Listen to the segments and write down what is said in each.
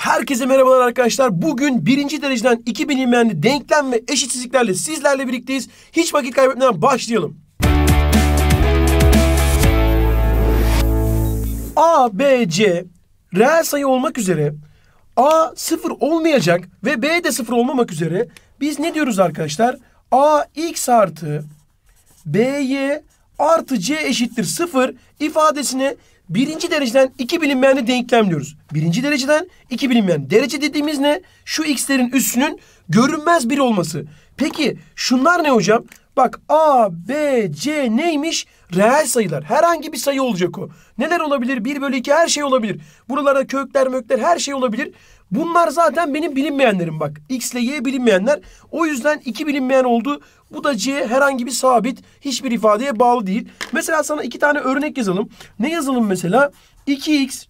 Herkese merhabalar arkadaşlar. Bugün birinci dereceden iki bilinmeyenli denklem ve eşitsizliklerle sizlerle birlikteyiz. Hiç vakit kaybetmeden başlayalım. A, B, C reel sayı olmak üzere A sıfır olmayacak ve B de sıfır olmamak üzere biz ne diyoruz arkadaşlar? A x artı B artı C eşittir sıfır ifadesine Birinci dereceden iki bilinmeyenli denklem diyoruz. Birinci dereceden iki bilinmeyen. Derece dediğimiz ne? Şu x'lerin üssünün görünmez bir olması. Peki şunlar ne hocam? Bak A, B, C neymiş? Reel sayılar. Herhangi bir sayı olacak o. Neler olabilir? 1 bölü 2 her şey olabilir. Buralarda kökler mökler her şey olabilir. Bunlar zaten benim bilinmeyenlerim bak. X ile Y bilinmeyenler. O yüzden iki bilinmeyen oldu. Bu da C herhangi bir sabit hiçbir ifadeye bağlı değil. Mesela sana iki tane örnek yazalım. Ne yazalım mesela? 2x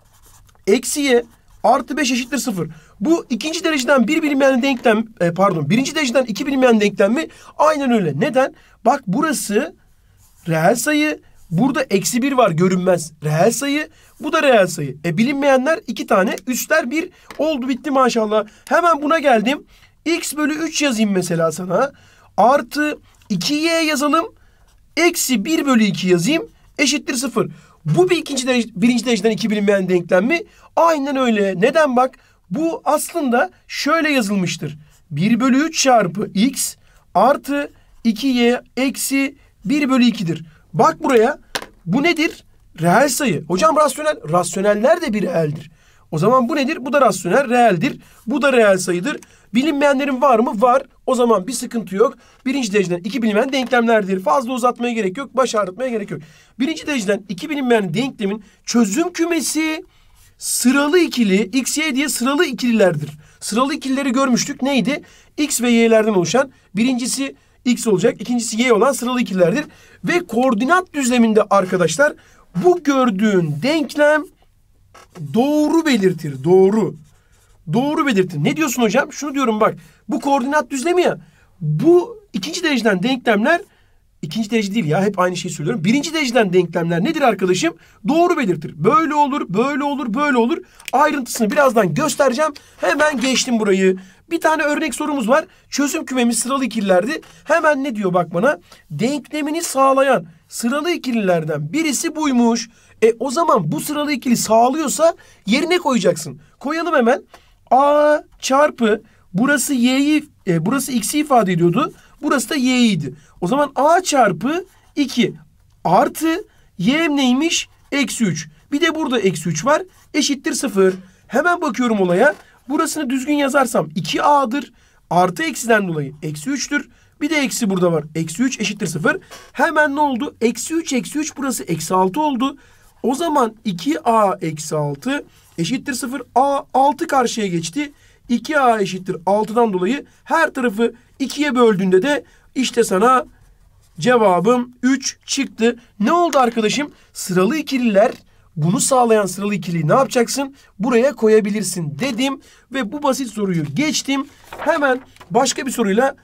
eksi y artı 5 eşittir 0. Bu ikinci dereceden bir bilinmeyen denklem e, pardon birinci dereceden iki bilinmeyen denklem mi? Aynen öyle. Neden? Bak burası reel sayı. Burada eksi bir var görünmez reel sayı. Bu da reel sayı. E bilinmeyenler iki tane. Üstler bir oldu bitti maşallah. Hemen buna geldim. X bölü 3 yazayım mesela sana artı 2y yazalım. Eksi 1 bölü 2 yazayım. Eşittir 0. Bu bir ikinci derece, birinci dereceden iki bilinmeyen denklem mi? Aynen öyle. Neden bak? Bu aslında şöyle yazılmıştır. 1 bölü 3 çarpı x artı 2y eksi 1 bölü 2'dir. Bak buraya. Bu nedir? Reel sayı. Hocam rasyonel. Rasyoneller de bir reeldir. O zaman bu nedir? Bu da rasyonel, reeldir. Bu da reel sayıdır. Bilinmeyenlerin var mı? Var. O zaman bir sıkıntı yok. Birinci dereceden iki bilinmeyen denklemlerdir. Fazla uzatmaya gerek yok. Baş ağrıtmaya gerek yok. Birinci dereceden iki bilinmeyen denklemin çözüm kümesi sıralı ikili, x, y diye sıralı ikililerdir. Sıralı ikilileri görmüştük. Neydi? X ve y'lerden oluşan birincisi x olacak, ikincisi y olan sıralı ikililerdir. Ve koordinat düzleminde arkadaşlar bu gördüğün denklem doğru belirtir. Doğru. Doğru belirtir. Ne diyorsun hocam? Şunu diyorum bak. Bu koordinat düzlemi ya. Bu ikinci dereceden denklemler ikinci derece değil ya. Hep aynı şeyi söylüyorum. Birinci dereceden denklemler nedir arkadaşım? Doğru belirtir. Böyle olur, böyle olur, böyle olur. Ayrıntısını birazdan göstereceğim. Hemen geçtim burayı. Bir tane örnek sorumuz var. Çözüm kümemiz sıralı ikililerdi. Hemen ne diyor bak bana? Denklemini sağlayan sıralı ikililerden birisi buymuş. E o zaman bu sıralı ikili sağlıyorsa yerine koyacaksın. Koyalım hemen. A çarpı burası y'yi e, burası x'i ifade ediyordu. Burası da y'ydi. O zaman a çarpı 2 artı y neymiş? Eksi 3. Bir de burada eksi 3 var. Eşittir 0. Hemen bakıyorum olaya. Burasını düzgün yazarsam 2A'dır. Artı eksiden dolayı eksi 3'tür. Bir de eksi burada var. Eksi 3 eşittir 0. Hemen ne oldu? Eksi 3 eksi 3 burası eksi 6 oldu. O zaman 2A eksi 6 eşittir 0. A 6 karşıya geçti. 2A eşittir 6'dan dolayı her tarafı 2'ye böldüğünde de işte sana cevabım 3 çıktı. Ne oldu arkadaşım? Sıralı ikililer bunu sağlayan sıralı ikiliyi ne yapacaksın? Buraya koyabilirsin dedim ve bu basit soruyu geçtim. Hemen başka bir soruyla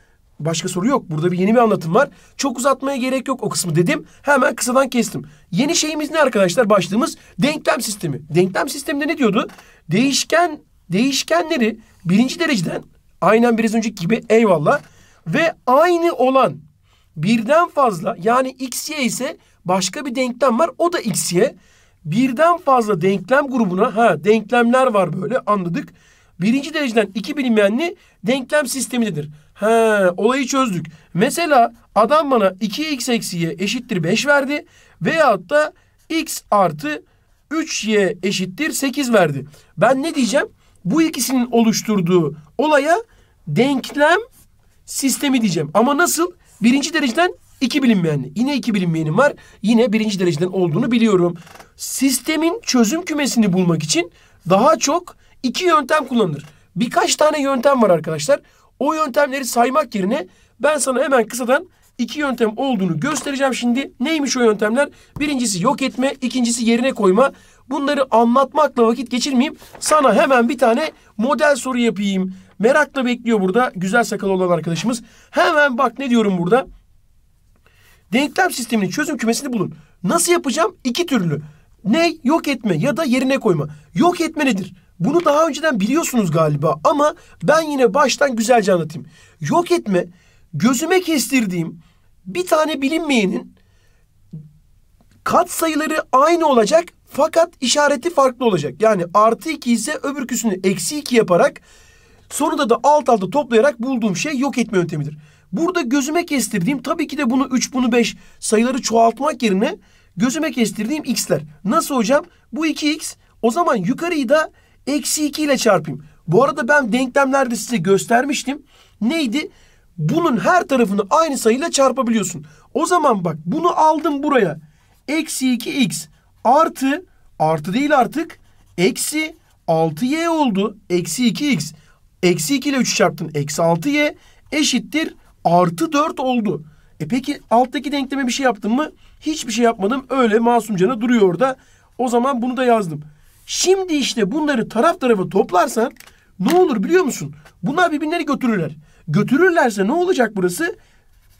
başka soru yok. Burada bir yeni bir anlatım var. Çok uzatmaya gerek yok o kısmı dedim. Hemen kısadan kestim. Yeni şeyimiz ne arkadaşlar? Başlığımız denklem sistemi. Denklem sisteminde ne diyordu? Değişken değişkenleri birinci dereceden aynen biraz önceki gibi eyvallah ve aynı olan birden fazla yani x y ise başka bir denklem var. O da x y birden fazla denklem grubuna ha denklemler var böyle anladık. Birinci dereceden iki bilinmeyenli denklem sistemidir. He, olayı çözdük. Mesela adam bana 2x eksi y eşittir 5 verdi. Veyahut da x artı 3y eşittir 8 verdi. Ben ne diyeceğim? Bu ikisinin oluşturduğu olaya denklem sistemi diyeceğim. Ama nasıl? Birinci dereceden İki bilinmeyen, yine iki bilinmeyenim var. Yine birinci dereceden olduğunu biliyorum. Sistemin çözüm kümesini bulmak için daha çok iki yöntem kullanılır. Birkaç tane yöntem var arkadaşlar. O yöntemleri saymak yerine ben sana hemen kısadan iki yöntem olduğunu göstereceğim şimdi. Neymiş o yöntemler? Birincisi yok etme, ikincisi yerine koyma. Bunları anlatmakla vakit geçirmeyeyim. Sana hemen bir tane model soru yapayım. Merakla bekliyor burada güzel sakal olan arkadaşımız. Hemen bak ne diyorum burada. Denklem sisteminin çözüm kümesini bulun. Nasıl yapacağım? İki türlü. Ne? Yok etme ya da yerine koyma. Yok etme nedir? Bunu daha önceden biliyorsunuz galiba ama ben yine baştan güzelce anlatayım. Yok etme gözüme kestirdiğim bir tane bilinmeyenin kat sayıları aynı olacak fakat işareti farklı olacak. Yani artı 2 ise öbürküsünü eksi 2 yaparak sonunda da alt alta toplayarak bulduğum şey yok etme yöntemidir. Burada gözüme kestirdiğim tabii ki de bunu 3 bunu 5 sayıları çoğaltmak yerine gözüme kestirdiğim x'ler. Nasıl hocam? Bu 2x o zaman yukarıyı da eksi 2 ile çarpayım. Bu arada ben denklemlerde size göstermiştim. Neydi? Bunun her tarafını aynı sayıyla çarpabiliyorsun. O zaman bak bunu aldım buraya. Eksi 2x artı artı değil artık eksi 6y oldu. Eksi 2x. Eksi 2 ile 3'ü çarptın. Eksi 6y eşittir artı 4 oldu. E peki alttaki denkleme bir şey yaptım mı? Hiçbir şey yapmadım. Öyle masumcana duruyor orada. O zaman bunu da yazdım. Şimdi işte bunları taraf tarafa toplarsan ne olur biliyor musun? Bunlar birbirleri götürürler. Götürürlerse ne olacak burası?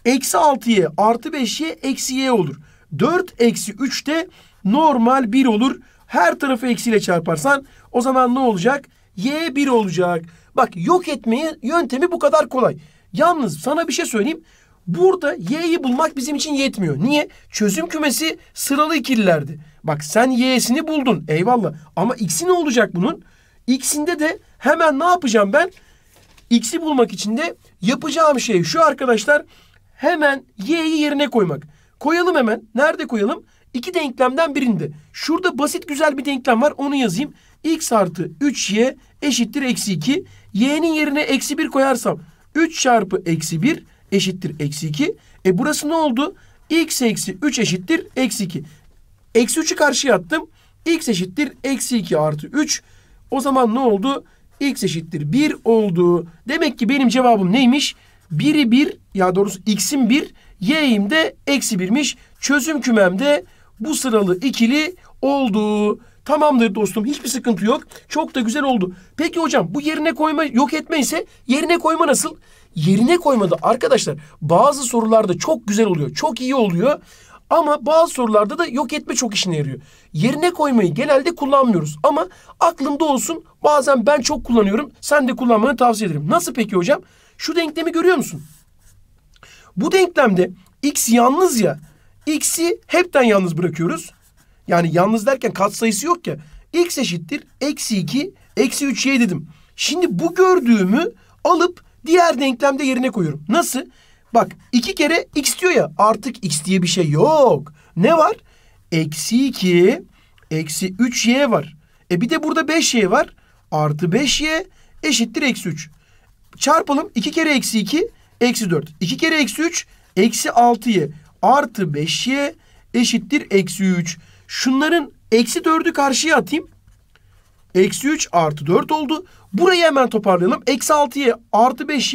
Eksi 6'ya artı 5'ye eksi y olur. 4 eksi 3 de normal 1 olur. Her tarafı eksiyle çarparsan o zaman ne olacak? Y 1 olacak. Bak yok etmeye yöntemi bu kadar kolay. Yalnız sana bir şey söyleyeyim. Burada y'yi bulmak bizim için yetmiyor. Niye? Çözüm kümesi sıralı ikililerdi. Bak sen y'sini buldun. Eyvallah. Ama x'i ne olacak bunun? X'inde de hemen ne yapacağım ben? X'i bulmak için de yapacağım şey şu arkadaşlar. Hemen y'yi yerine koymak. Koyalım hemen. Nerede koyalım? İki denklemden birinde. Şurada basit güzel bir denklem var. Onu yazayım. x artı 3y eşittir eksi 2. y'nin yerine eksi 1 koyarsam 3 çarpı eksi 1 eşittir eksi 2. E burası ne oldu? X eksi 3 eşittir eksi 2. Eksi 3'ü karşıya attım. X eşittir eksi 2 artı 3. O zaman ne oldu? X eşittir 1 oldu. Demek ki benim cevabım neymiş? 1'i 1 ya doğrusu x'im 1 Y'im de eksi 1'miş. Çözüm kümemde bu sıralı ikili oldu. Tamamdır dostum hiçbir sıkıntı yok. Çok da güzel oldu. Peki hocam bu yerine koyma yok etme ise yerine koyma nasıl? Yerine koymada arkadaşlar bazı sorularda çok güzel oluyor. Çok iyi oluyor. Ama bazı sorularda da yok etme çok işine yarıyor. Yerine koymayı genelde kullanmıyoruz ama aklımda olsun bazen ben çok kullanıyorum. Sen de kullanmanı tavsiye ederim. Nasıl peki hocam? Şu denklemi görüyor musun? Bu denklemde x yalnız ya. X'i hepten yalnız bırakıyoruz. Yani yalnız derken kat sayısı yok ya. X eşittir eksi 2 eksi 3y dedim. Şimdi bu gördüğümü alıp diğer denklemde yerine koyuyorum. Nasıl? Bak iki kere x diyor ya artık x diye bir şey yok. Ne var? Eksi 2 eksi 3y var. E bir de burada 5y var. Artı 5y eşittir eksi 3. Çarpalım 2 kere eksi 2 eksi 4. 2 kere eksi 3 eksi 6y artı 5y eşittir eksi 3. Şunların eksi 4'ü karşıya atayım. Eksi 3 artı 4 oldu. Burayı hemen toparlayalım. Eksi 6 artı 5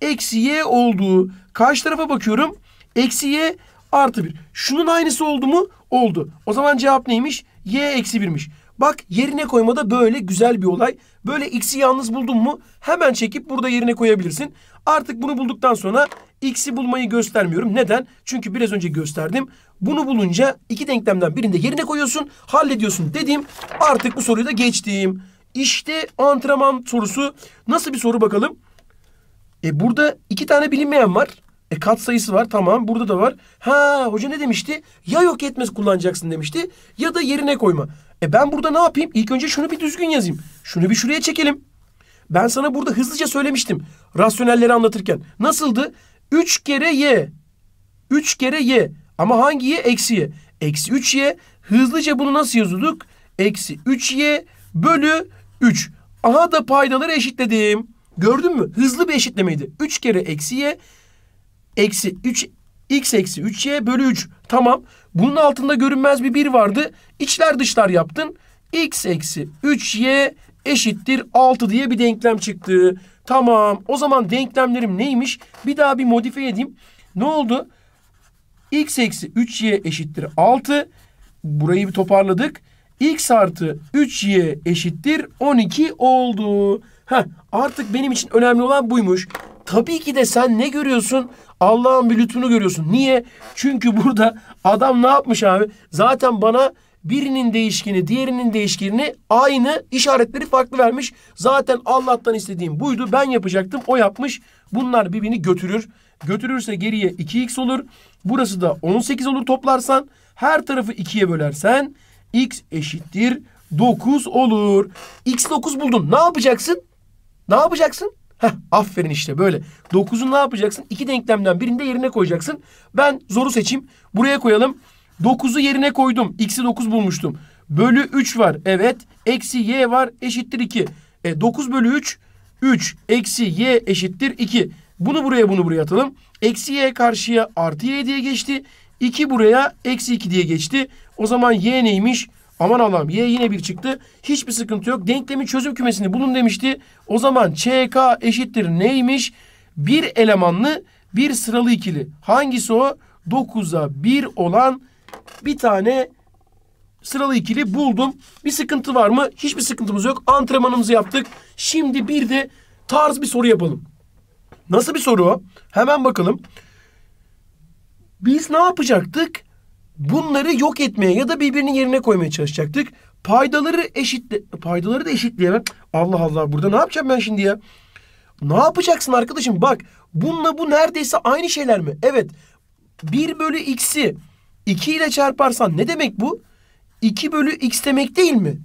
eksi y olduğu Karşı tarafa bakıyorum. Eksi y artı 1. Şunun aynısı oldu mu? Oldu. O zaman cevap neymiş? y eksi 1'miş. Bak yerine koyma da böyle güzel bir olay. Böyle x'i yalnız buldun mu hemen çekip burada yerine koyabilirsin. Artık bunu bulduktan sonra x'i bulmayı göstermiyorum. Neden? Çünkü biraz önce gösterdim. Bunu bulunca iki denklemden birinde yerine koyuyorsun, hallediyorsun dediğim artık bu soruyu da geçtim. İşte antrenman sorusu. Nasıl bir soru bakalım? E burada iki tane bilinmeyen var. E kat sayısı var tamam burada da var. Ha hoca ne demişti? Ya yok etmez kullanacaksın demişti ya da yerine koyma. E ben burada ne yapayım? İlk önce şunu bir düzgün yazayım. Şunu bir şuraya çekelim. Ben sana burada hızlıca söylemiştim. Rasyonelleri anlatırken. Nasıldı? Üç kere y. Üç kere y. Ama hangi y? Eksi y. Eksi üç y. Hızlıca bunu nasıl yazıyorduk? Eksi üç y bölü üç. Aha da paydaları eşitledim. Gördün mü? Hızlı bir eşitlemeydi. Üç kere eksi y eksi 3 x eksi 3y bölü 3. Tamam. Bunun altında görünmez bir 1 vardı. İçler dışlar yaptın. x eksi 3y eşittir 6 diye bir denklem çıktı. Tamam. O zaman denklemlerim neymiş? Bir daha bir modifiye edeyim. Ne oldu? x eksi 3y eşittir 6. Burayı bir toparladık. x artı 3y eşittir 12 oldu. Heh, artık benim için önemli olan buymuş. Tabii ki de sen ne görüyorsun? Allah'ın bir lütfunu görüyorsun. Niye? Çünkü burada adam ne yapmış abi? Zaten bana birinin değişkini, diğerinin değişkini aynı işaretleri farklı vermiş. Zaten Allah'tan istediğim buydu. Ben yapacaktım. O yapmış. Bunlar birbirini götürür. Götürürse geriye 2x olur. Burası da 18 olur toplarsan. Her tarafı 2'ye bölersen x eşittir 9 olur. x 9 buldun. Ne yapacaksın? Ne yapacaksın? Heh, aferin işte böyle. Dokuzun ne yapacaksın? İki denklemden birini de yerine koyacaksın. Ben zoru seçeyim. Buraya koyalım. Dokuzu yerine koydum. X'i dokuz bulmuştum. Bölü üç var. Evet. Eksi y var. Eşittir iki. E, 9 bölü üç. Üç. eksi y eşittir iki. Bunu buraya bunu buraya atalım. Eksi y karşıya artı y diye geçti. İki buraya eksi iki diye geçti. O zaman y neymiş? Aman Allah'ım y yine bir çıktı. Hiçbir sıkıntı yok. Denklemin çözüm kümesini bulun demişti. O zaman ÇK eşittir neymiş? Bir elemanlı bir sıralı ikili. Hangisi o? 9'a 1 olan bir tane sıralı ikili buldum. Bir sıkıntı var mı? Hiçbir sıkıntımız yok. Antrenmanımızı yaptık. Şimdi bir de tarz bir soru yapalım. Nasıl bir soru o? Hemen bakalım. Biz ne yapacaktık? bunları yok etmeye ya da birbirinin yerine koymaya çalışacaktık. Paydaları eşitle paydaları da eşitleyemem. Allah Allah burada ne yapacağım ben şimdi ya? Ne yapacaksın arkadaşım? Bak bununla bu neredeyse aynı şeyler mi? Evet. 1 bölü x'i 2 ile çarparsan ne demek bu? 2 bölü x demek değil mi?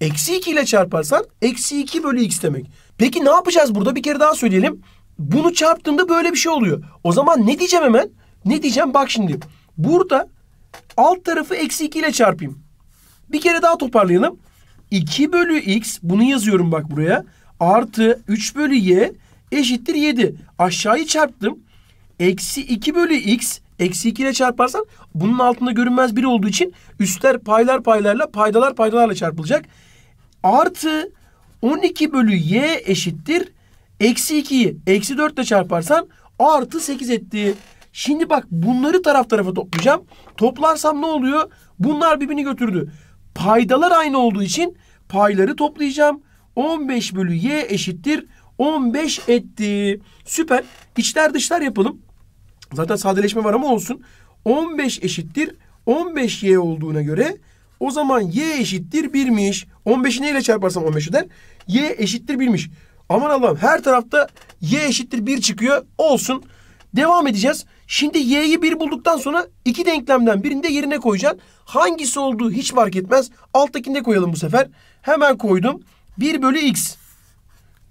Eksi 2 ile çarparsan eksi 2 bölü x demek. Peki ne yapacağız burada? Bir kere daha söyleyelim. Bunu çarptığında böyle bir şey oluyor. O zaman ne diyeceğim hemen? Ne diyeceğim? Bak şimdi. Burada alt tarafı eksi 2 ile çarpayım. Bir kere daha toparlayalım. 2 bölü x bunu yazıyorum bak buraya. Artı 3 bölü y eşittir 7. Aşağıyı çarptım. Eksi 2 bölü x eksi 2 ile çarparsan bunun altında görünmez biri olduğu için üstler paylar paylarla paydalar paydalarla çarpılacak. Artı 12 bölü y eşittir. Eksi 2'yi eksi 4 ile çarparsan artı 8 etti. Şimdi bak bunları taraf tarafa toplayacağım. Toplarsam ne oluyor? Bunlar birbirini götürdü. Paydalar aynı olduğu için payları toplayacağım. 15 bölü y eşittir 15 etti. Süper. İçler dışlar yapalım. Zaten sadeleşme var ama olsun. 15 eşittir 15y olduğuna göre o zaman y eşittir 1'miş. 15'i neyle çarparsam 15 eder? y eşittir 1'miş. Aman Allah'ım her tarafta y eşittir 1 çıkıyor. Olsun. Devam edeceğiz. Şimdi y'yi bir bulduktan sonra iki denklemden birinde yerine koyacaksın. Hangisi olduğu hiç fark etmez. Alttakinde koyalım bu sefer. Hemen koydum. 1 bölü x.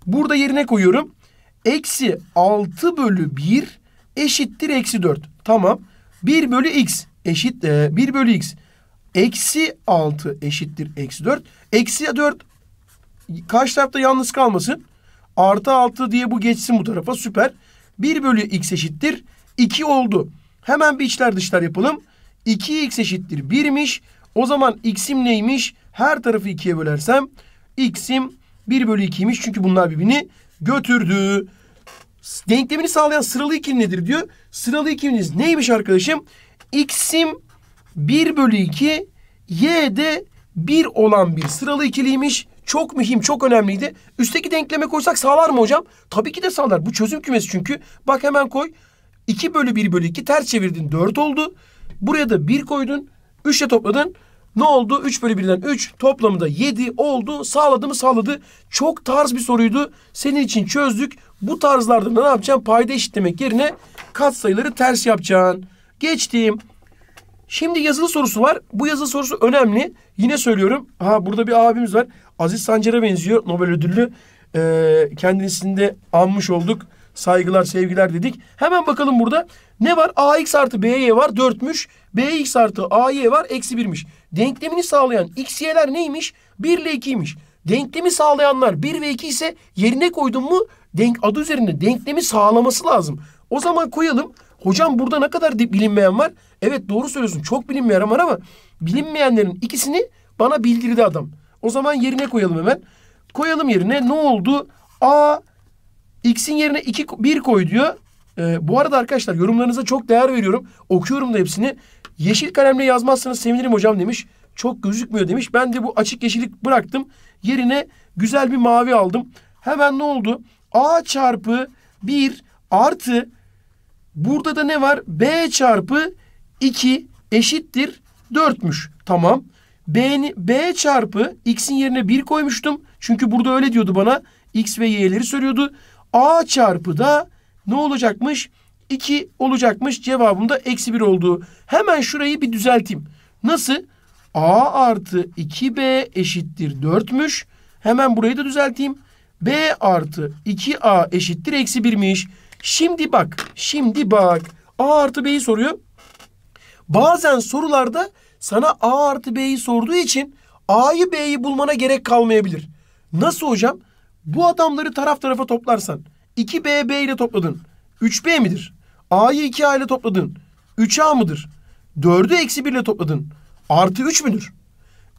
Burada yerine koyuyorum. Eksi 6 bölü 1 eşittir eksi 4. Tamam. 1 bölü x eşit e, 1 bölü x. Eksi 6 eşittir eksi 4. Eksi 4 kaç tarafta yalnız kalmasın? Artı 6 diye bu geçsin bu tarafa süper. 1 bölü x eşittir 2 oldu. Hemen bir içler dışlar yapalım. 2x eşittir 1'miş. O zaman x'im neymiş? Her tarafı 2'ye bölersem x'im 1 bölü 2'ymiş. Çünkü bunlar birbirini götürdü. Denklemini sağlayan sıralı ikili nedir diyor. Sıralı ikiliniz neymiş arkadaşım? X'im 1 bölü 2, y de 1 olan bir sıralı ikiliymiş. Çok mühim, çok önemliydi. Üstteki denkleme koysak sağlar mı hocam? Tabii ki de sağlar. Bu çözüm kümesi çünkü. Bak hemen koy. 2 bölü 1 bölü 2 ters çevirdin 4 oldu. Buraya da 1 koydun. 3 ile topladın. Ne oldu? 3 bölü 1'den 3 toplamda 7 oldu. Sağladı mı sağladı. Çok tarz bir soruydu. Senin için çözdük. Bu tarzlarda ne yapacaksın? Payda eşitlemek yerine katsayıları ters yapacaksın. Geçtim. Şimdi yazılı sorusu var. Bu yazılı sorusu önemli. Yine söylüyorum. Ha burada bir abimiz var. Aziz Sancar'a benziyor. Nobel ödüllü. Ee, kendisini de anmış olduk. Saygılar, sevgiler dedik. Hemen bakalım burada ne var? AX artı BY var 4'müş. BX artı AY var eksi 1'miş. Denklemini sağlayan XY'ler neymiş? 1 ile 2'ymiş. Denklemi sağlayanlar 1 ve 2 ise yerine koydun mu denk adı üzerinde denklemi sağlaması lazım. O zaman koyalım. Hocam burada ne kadar bilinmeyen var? Evet doğru söylüyorsun. Çok bilinmeyen var ama bilinmeyenlerin ikisini bana bildirdi adam. O zaman yerine koyalım hemen. Koyalım yerine ne oldu? A X'in yerine 2 1 koy diyor. Ee, bu arada arkadaşlar yorumlarınıza çok değer veriyorum. Okuyorum da hepsini. Yeşil kalemle yazmazsanız sevinirim hocam demiş. Çok gözükmüyor demiş. Ben de bu açık yeşillik bıraktım. Yerine güzel bir mavi aldım. Hemen ne oldu? A çarpı 1 artı burada da ne var? B çarpı 2 eşittir 4'müş. Tamam. B'ni, B çarpı x'in yerine 1 koymuştum. Çünkü burada öyle diyordu bana. X ve y'leri söylüyordu. A çarpı da ne olacakmış? 2 olacakmış. Cevabımda eksi 1 olduğu. Hemen şurayı bir düzelteyim. Nasıl? A artı 2B eşittir 4'müş. Hemen burayı da düzelteyim. B artı 2A eşittir eksi 1'miş. Şimdi bak. Şimdi bak. A artı B'yi soruyor. Bazen sorularda sana A artı B'yi sorduğu için A'yı B'yi bulmana gerek kalmayabilir. Nasıl hocam? Bu adamları taraf tarafa toplarsan 2BB ile topladın. 3B midir? A'yı 2A ile topladın. 3A mıdır? 4'ü eksi 1 ile topladın. Artı 3 müdür?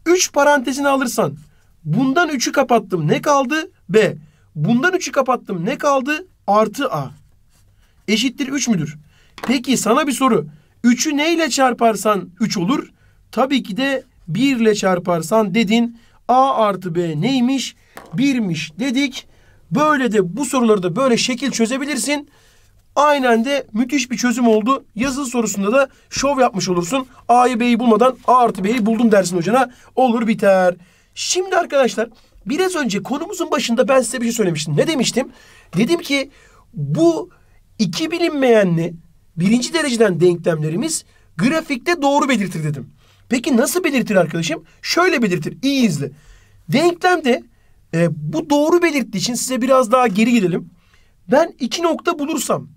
3 parantezini alırsan bundan 3'ü kapattım ne kaldı? B. Bundan 3'ü kapattım ne kaldı? Artı A. Eşittir 3 müdür? Peki sana bir soru. 3'ü neyle çarparsan 3 olur? Tabii ki de 1 ile çarparsan dedin. A artı B neymiş? birmiş dedik. Böyle de bu soruları da böyle şekil çözebilirsin. Aynen de müthiş bir çözüm oldu. Yazılı sorusunda da şov yapmış olursun. A'yı B'yi bulmadan A artı B'yi buldum dersin hocana. Olur biter. Şimdi arkadaşlar biraz önce konumuzun başında ben size bir şey söylemiştim. Ne demiştim? Dedim ki bu iki bilinmeyenli birinci dereceden denklemlerimiz grafikte doğru belirtir dedim. Peki nasıl belirtir arkadaşım? Şöyle belirtir. İyi izle. Denklemde e, bu doğru belirttiği için size biraz daha geri gidelim. Ben iki nokta bulursam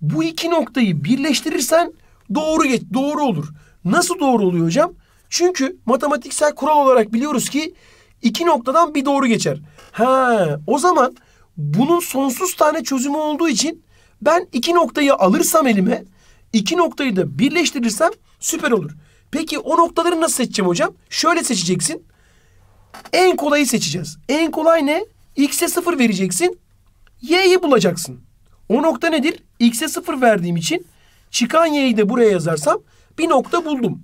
bu iki noktayı birleştirirsen doğru geç, doğru olur. Nasıl doğru oluyor hocam? Çünkü matematiksel kural olarak biliyoruz ki iki noktadan bir doğru geçer. Ha, o zaman bunun sonsuz tane çözümü olduğu için ben iki noktayı alırsam elime, iki noktayı da birleştirirsem süper olur. Peki o noktaları nasıl seçeceğim hocam? Şöyle seçeceksin. En kolayı seçeceğiz. En kolay ne? X'e 0 vereceksin. Y'yi bulacaksın. O nokta nedir? X'e 0 verdiğim için çıkan Y'yi de buraya yazarsam bir nokta buldum.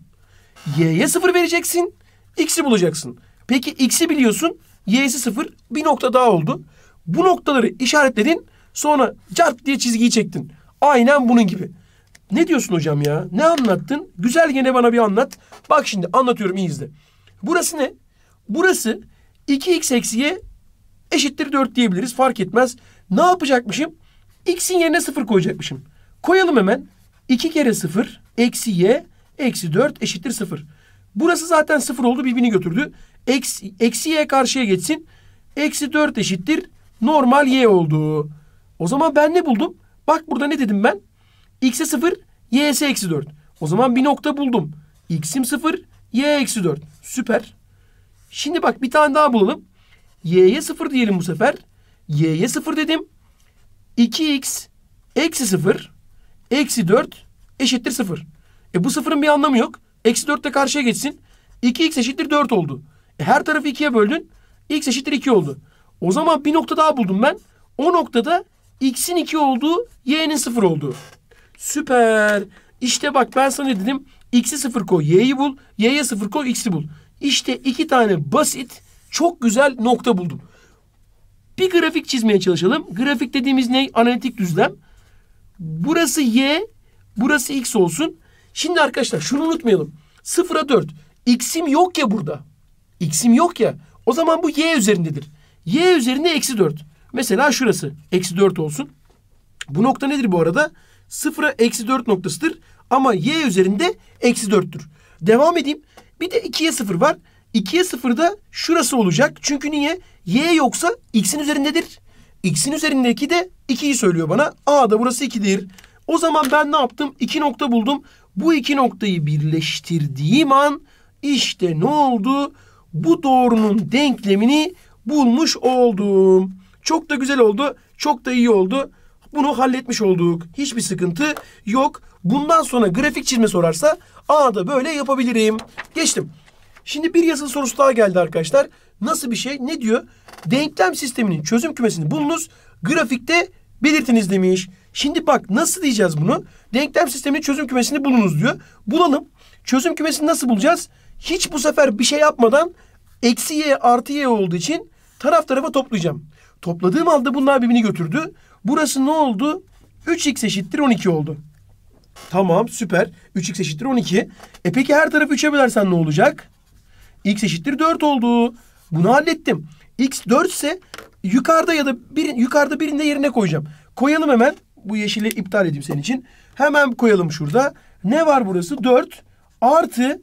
Y'ye 0 vereceksin. X'i bulacaksın. Peki X'i biliyorsun. Y'si 0. Bir nokta daha oldu. Bu noktaları işaretledin. Sonra çarp diye çizgiyi çektin. Aynen bunun gibi. Ne diyorsun hocam ya? Ne anlattın? Güzel gene bana bir anlat. Bak şimdi anlatıyorum iyi izle. Burası ne? Burası 2x eksiye eşittir 4 diyebiliriz. Fark etmez. Ne yapacakmışım? X'in yerine 0 koyacakmışım. Koyalım hemen. 2 kere 0 eksi y eksi 4 eşittir 0. Burası zaten 0 oldu birbirini götürdü. Eksi, eksi y karşıya geçsin. Eksi 4 eşittir normal y oldu. O zaman ben ne buldum? Bak burada ne dedim ben? X'e 0 y'si eksi 4. O zaman bir nokta buldum. X'im 0 y eksi 4. Süper. Şimdi bak bir tane daha bulalım. Y'ye 0 diyelim bu sefer. Y'ye 0 dedim. 2x eksi 0 eksi 4 eşittir 0. E bu sıfırın bir anlamı yok. Eksi 4 de karşıya geçsin. 2x eşittir 4 oldu. E her tarafı 2'ye böldün. x eşittir 2 oldu. O zaman bir nokta daha buldum ben. O noktada x'in 2 olduğu y'nin 0 olduğu. Süper. İşte bak ben sana dedim. x'i 0 koy y'yi bul. y'ye 0 koy x'i bul. İşte iki tane basit çok güzel nokta buldum. Bir grafik çizmeye çalışalım. Grafik dediğimiz ne? Analitik düzlem. Burası y, burası x olsun. Şimdi arkadaşlar şunu unutmayalım. 0'a 4. X'im yok ya burada. X'im yok ya. O zaman bu y üzerindedir. Y üzerinde eksi 4. Mesela şurası. Eksi 4 olsun. Bu nokta nedir bu arada? 0'a eksi 4 noktasıdır. Ama y üzerinde eksi 4'tür. Devam edeyim. Bir de 2'ye 0 var. 2'ye da şurası olacak. Çünkü niye? Y yoksa x'in üzerindedir. X'in üzerindeki de 2'yi söylüyor bana. A da burası 2'dir. O zaman ben ne yaptım? 2 nokta buldum. Bu iki noktayı birleştirdiğim an işte ne oldu? Bu doğrunun denklemini bulmuş oldum. Çok da güzel oldu. Çok da iyi oldu. Bunu halletmiş olduk. Hiçbir sıkıntı yok. Bundan sonra grafik çizme sorarsa A'da böyle yapabilirim. Geçtim. Şimdi bir yazılı sorusu daha geldi arkadaşlar. Nasıl bir şey? Ne diyor? Denklem sisteminin çözüm kümesini bulunuz. Grafikte belirtiniz demiş. Şimdi bak nasıl diyeceğiz bunu? Denklem sisteminin çözüm kümesini bulunuz diyor. Bulalım. Çözüm kümesini nasıl bulacağız? Hiç bu sefer bir şey yapmadan eksi y artı y olduğu için taraf tarafa toplayacağım. Topladığım halde bunlar birbirini götürdü. Burası ne oldu? 3x eşittir 12 oldu. Tamam süper. 3x eşittir 12. E peki her tarafı 3'e bölersen ne olacak? x eşittir 4 oldu. Bunu hallettim. x 4 ise yukarıda ya da bir, yukarıda birinde yerine koyacağım. Koyalım hemen. Bu yeşili iptal edeyim senin için. Hemen koyalım şurada. Ne var burası? 4 artı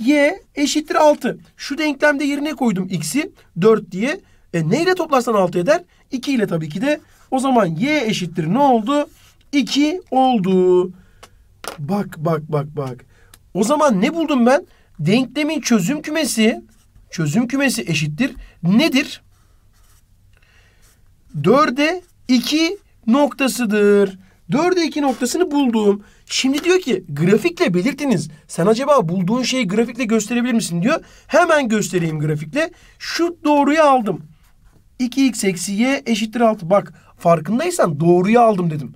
y eşittir 6. Şu denklemde yerine koydum x'i 4 diye. E neyle toplarsan 6 eder? 2 ile tabii ki de. O zaman y eşittir ne oldu? 2 oldu. Bak bak bak bak. O zaman ne buldum ben? Denklemin çözüm kümesi çözüm kümesi eşittir. Nedir? 4'e 2 noktasıdır. 4'e 2 noktasını buldum. Şimdi diyor ki grafikle belirtiniz. Sen acaba bulduğun şeyi grafikle gösterebilir misin diyor. Hemen göstereyim grafikle. Şu doğruyu aldım. 2x eksi y eşittir 6. Bak farkındaysan doğruyu aldım dedim.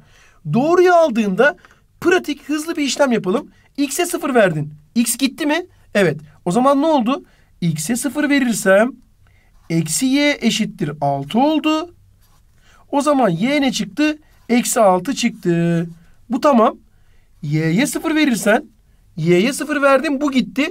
Doğruyu aldığında pratik hızlı bir işlem yapalım. X'e 0 verdin. X gitti mi? Evet. O zaman ne oldu? X'e 0 verirsem eksi Y eşittir 6 oldu. O zaman Y ne çıktı? Eksi 6 çıktı. Bu tamam. Y'ye 0 verirsen Y'ye 0 verdim bu gitti.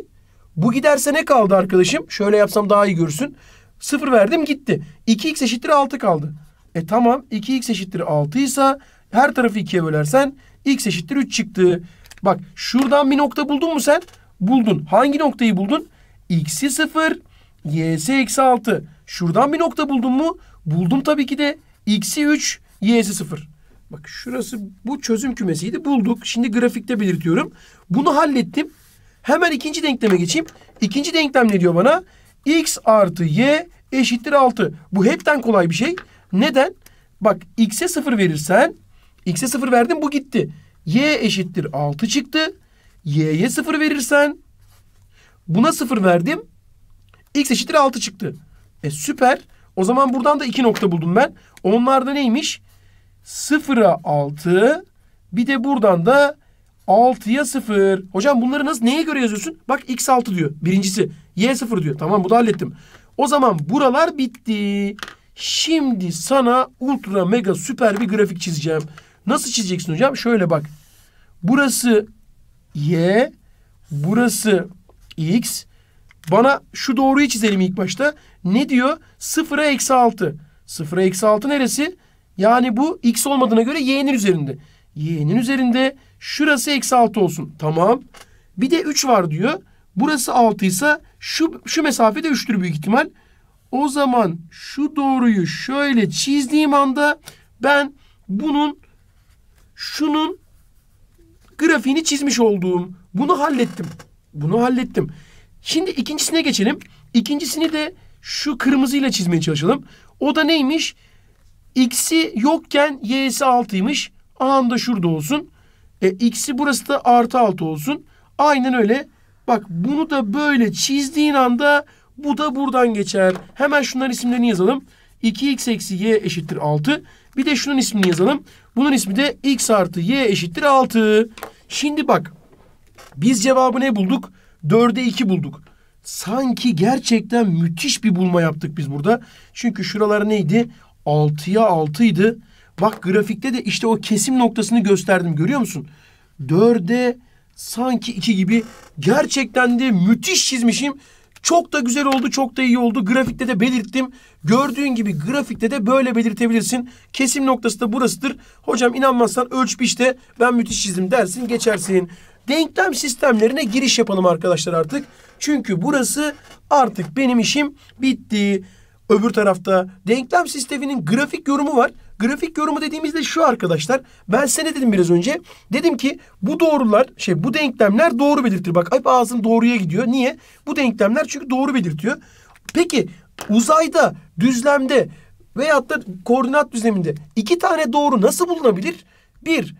Bu giderse ne kaldı arkadaşım? Şöyle yapsam daha iyi görsün. 0 verdim gitti. 2x eşittir 6 kaldı. E tamam 2x eşittir 6 ise her tarafı ikiye bölersen x eşittir 3 çıktı. Bak şuradan bir nokta buldun mu sen? Buldun. Hangi noktayı buldun? x'i 0, y'si eksi 6. Şuradan bir nokta buldun mu? Buldum tabii ki de. x'i 3, y'si 0. Bak şurası bu çözüm kümesiydi. Bulduk. Şimdi grafikte belirtiyorum. Bunu hallettim. Hemen ikinci denkleme geçeyim. İkinci denklem ne diyor bana? x artı y eşittir 6. Bu hepten kolay bir şey. Neden? Bak x'e 0 verirsen X'e 0 verdim bu gitti. Y eşittir 6 çıktı. Y'ye 0 verirsen buna 0 verdim. X eşittir 6 çıktı. E süper. O zaman buradan da 2 nokta buldum ben. Onlar da neymiş? 0'a 6 bir de buradan da 6'ya 0. Hocam bunları nasıl neye göre yazıyorsun? Bak x 6 diyor. Birincisi. Y 0 diyor. Tamam bu da hallettim. O zaman buralar bitti. Şimdi sana ultra mega süper bir grafik çizeceğim. Nasıl çizeceksin hocam? Şöyle bak. Burası y, burası x. Bana şu doğruyu çizelim ilk başta. Ne diyor? 0'a eksi 6. 0'a eksi 6 neresi? Yani bu x olmadığına göre y'nin üzerinde. Y'nin üzerinde şurası eksi 6 olsun. Tamam. Bir de 3 var diyor. Burası 6 ise şu, şu mesafede 3'tür büyük ihtimal. O zaman şu doğruyu şöyle çizdiğim anda ben bunun şunun grafiğini çizmiş olduğum. Bunu hallettim. Bunu hallettim. Şimdi ikincisine geçelim. İkincisini de şu kırmızıyla çizmeye çalışalım. O da neymiş? X'i yokken Y'si 6'ymış. A'm da şurada olsun. E, X'i burası da artı 6 olsun. Aynen öyle. Bak bunu da böyle çizdiğin anda bu da buradan geçer. Hemen şunların isimlerini yazalım. 2x eksi y eşittir 6. Bir de şunun ismini yazalım. Bunun ismi de x artı y eşittir 6. Şimdi bak biz cevabı ne bulduk? 4'e 2 bulduk. Sanki gerçekten müthiş bir bulma yaptık biz burada. Çünkü şuralar neydi? 6'ya 6 idi. Bak grafikte de işte o kesim noktasını gösterdim görüyor musun? 4'e sanki 2 gibi gerçekten de müthiş çizmişim. Çok da güzel oldu, çok da iyi oldu. Grafikte de belirttim. Gördüğün gibi grafikte de böyle belirtebilirsin. Kesim noktası da burasıdır. Hocam inanmazsan ölçüp işte ben müthiş çizdim dersin geçersin. Denklem sistemlerine giriş yapalım arkadaşlar artık. Çünkü burası artık benim işim bitti. Öbür tarafta denklem sisteminin grafik yorumu var. Grafik yorumu dediğimizde şu arkadaşlar. Ben size dedim biraz önce? Dedim ki bu doğrular şey bu denklemler doğru belirtir. Bak hep ağzım doğruya gidiyor. Niye? Bu denklemler çünkü doğru belirtiyor. Peki uzayda, düzlemde veyahut da koordinat düzleminde iki tane doğru nasıl bulunabilir? Bir,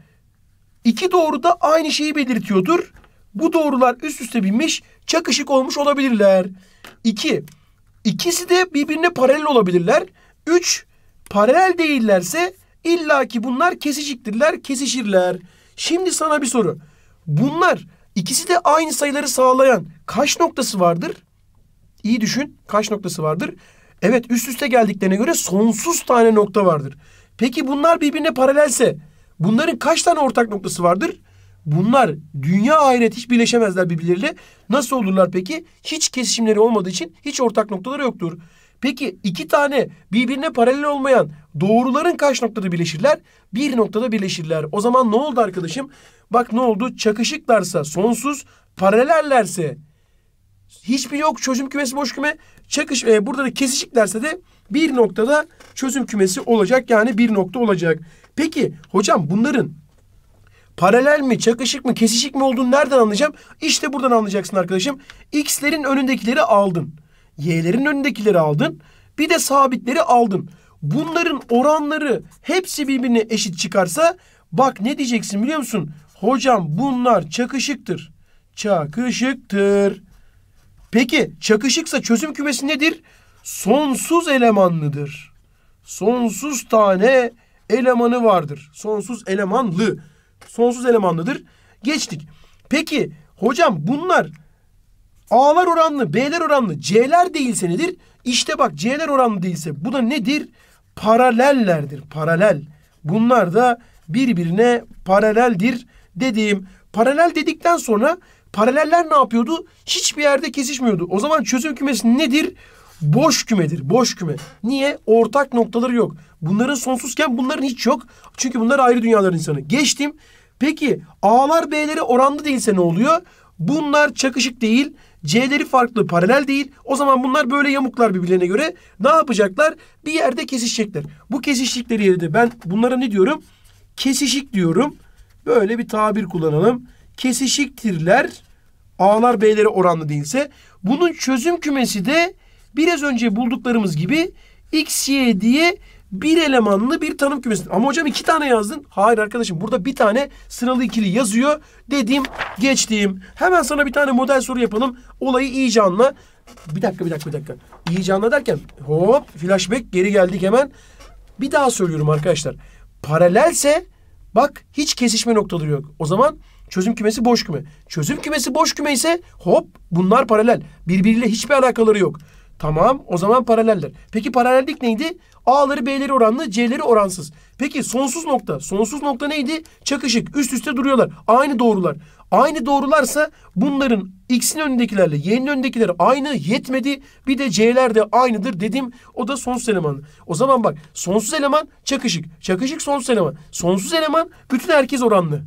iki doğru da aynı şeyi belirtiyordur. Bu doğrular üst üste binmiş, çakışık olmuş olabilirler. İki, ikisi de birbirine paralel olabilirler. Üç, paralel değillerse illa ki bunlar kesişiktirler, kesişirler. Şimdi sana bir soru. Bunlar ikisi de aynı sayıları sağlayan kaç noktası vardır? İyi düşün. Kaç noktası vardır? Evet üst üste geldiklerine göre sonsuz tane nokta vardır. Peki bunlar birbirine paralelse bunların kaç tane ortak noktası vardır? Bunlar dünya ahiret hiç birleşemezler birbirleriyle. Nasıl olurlar peki? Hiç kesişimleri olmadığı için hiç ortak noktaları yoktur. Peki iki tane birbirine paralel olmayan doğruların kaç noktada birleşirler? Bir noktada birleşirler. O zaman ne oldu arkadaşım? Bak ne oldu? Çakışıklarsa sonsuz, paralellerse hiçbir yok çözüm kümesi boş küme. Çakış e, burada da kesişiklerse de bir noktada çözüm kümesi olacak. Yani bir nokta olacak. Peki hocam bunların paralel mi, çakışık mı, kesişik mi olduğunu nereden anlayacağım? İşte buradan anlayacaksın arkadaşım. X'lerin önündekileri aldın y'lerin önündekileri aldın. Bir de sabitleri aldın. Bunların oranları hepsi birbirine eşit çıkarsa bak ne diyeceksin biliyor musun? Hocam bunlar çakışıktır. Çakışıktır. Peki çakışıksa çözüm kümesi nedir? Sonsuz elemanlıdır. Sonsuz tane elemanı vardır. Sonsuz elemanlı. Sonsuz elemanlıdır. Geçtik. Peki hocam bunlar A'lar oranlı, B'ler oranlı, C'ler değilse nedir? İşte bak C'ler oranlı değilse bu da nedir? Paralellerdir. Paralel. Bunlar da birbirine paraleldir dediğim. Paralel dedikten sonra paraleller ne yapıyordu? Hiçbir yerde kesişmiyordu. O zaman çözüm kümesi nedir? Boş kümedir. Boş küme. Niye? Ortak noktaları yok. Bunların sonsuzken bunların hiç yok. Çünkü bunlar ayrı dünyaların insanı. Geçtim. Peki A'lar B'lere oranlı değilse ne oluyor? Bunlar çakışık değil. C'leri farklı paralel değil. O zaman bunlar böyle yamuklar birbirlerine göre. Ne yapacaklar? Bir yerde kesişecekler. Bu kesiştikleri yerde ben bunlara ne diyorum? Kesişik diyorum. Böyle bir tabir kullanalım. Kesişiktirler. A'lar B'lere oranlı değilse. Bunun çözüm kümesi de biraz önce bulduklarımız gibi X, Y diye bir elemanlı bir tanım kümesi. Ama hocam iki tane yazdın. Hayır arkadaşım burada bir tane sıralı ikili yazıyor. Dediğim geçtiğim. Hemen sana bir tane model soru yapalım. Olayı iyice anla. Bir dakika bir dakika bir dakika. İyice anla derken hop flashback geri geldik hemen. Bir daha söylüyorum arkadaşlar. Paralelse bak hiç kesişme noktaları yok. O zaman çözüm kümesi boş küme. Çözüm kümesi boş küme ise hop bunlar paralel. Birbiriyle hiçbir alakaları yok. Tamam o zaman paraleldir. Peki paralellik neydi? A'ları B'leri oranlı C'leri oransız. Peki sonsuz nokta. Sonsuz nokta neydi? Çakışık. Üst üste duruyorlar. Aynı doğrular. Aynı doğrularsa bunların X'in önündekilerle Y'nin önündekiler aynı yetmedi. Bir de C'ler de aynıdır dedim. O da sonsuz eleman. O zaman bak sonsuz eleman çakışık. Çakışık sonsuz eleman. Sonsuz eleman bütün herkes oranlı.